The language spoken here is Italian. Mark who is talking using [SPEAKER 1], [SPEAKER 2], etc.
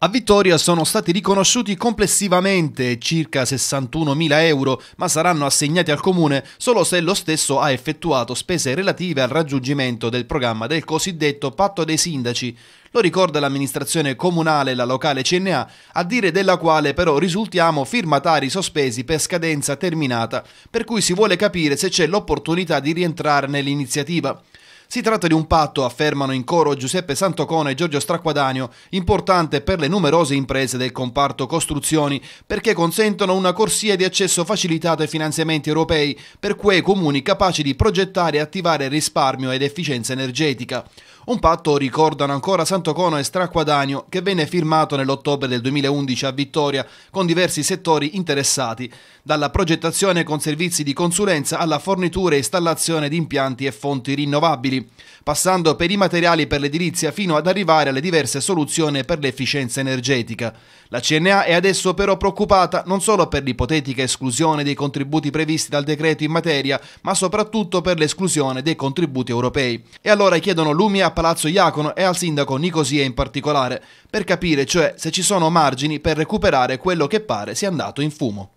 [SPEAKER 1] A Vittoria sono stati riconosciuti complessivamente circa 61.000 euro, ma saranno assegnati al comune solo se lo stesso ha effettuato spese relative al raggiungimento del programma del cosiddetto patto dei sindaci. Lo ricorda l'amministrazione comunale, la locale CNA, a dire della quale però risultiamo firmatari sospesi per scadenza terminata, per cui si vuole capire se c'è l'opportunità di rientrare nell'iniziativa. Si tratta di un patto, affermano in coro Giuseppe Santocone e Giorgio Stracquadanio, importante per le numerose imprese del comparto costruzioni, perché consentono una corsia di accesso facilitato ai finanziamenti europei per quei comuni capaci di progettare e attivare risparmio ed efficienza energetica. Un patto, ricordano ancora, Santo Cono e Stracquadagno, che venne firmato nell'ottobre del 2011 a Vittoria con diversi settori interessati, dalla progettazione con servizi di consulenza alla fornitura e installazione di impianti e fonti rinnovabili, passando per i materiali per l'edilizia fino ad arrivare alle diverse soluzioni per l'efficienza energetica. La CNA è adesso però preoccupata non solo per l'ipotetica esclusione dei contributi previsti dal decreto in materia, ma soprattutto per l'esclusione dei contributi europei. E allora chiedono lumi a Palazzo Iacono e al sindaco Nicosia in particolare, per capire cioè se ci sono margini per recuperare quello che pare sia andato in fumo.